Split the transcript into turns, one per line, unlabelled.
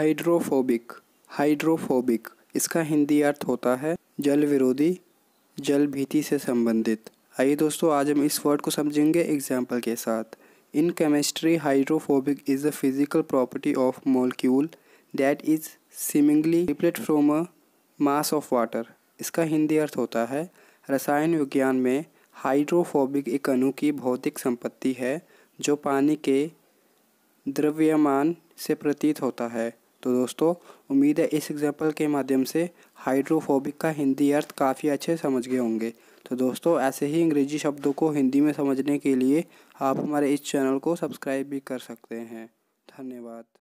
hydrophobic hydrophobic इसका हिंदी अर्थ होता है जल विरोधी जल भीति से संबंधित आइए दोस्तों आज हम इस वर्ड को समझेंगे एग्जाम्पल के साथ in chemistry hydrophobic is the physical property of molecule that is seemingly repelled from a mass of water इसका हिंदी अर्थ होता है रसायन विज्ञान में हाइड्रोफोबिक एक अणु की भौतिक संपत्ति है जो पानी के द्रव्यमान से प्रतीत होता है तो दोस्तों उम्मीद है इस एग्जाम्पल के माध्यम से हाइड्रोफोबिक का हिंदी अर्थ काफ़ी अच्छे समझ गए होंगे तो दोस्तों ऐसे ही अंग्रेजी शब्दों को हिंदी में समझने के लिए आप हमारे इस चैनल को सब्सक्राइब भी कर सकते हैं धन्यवाद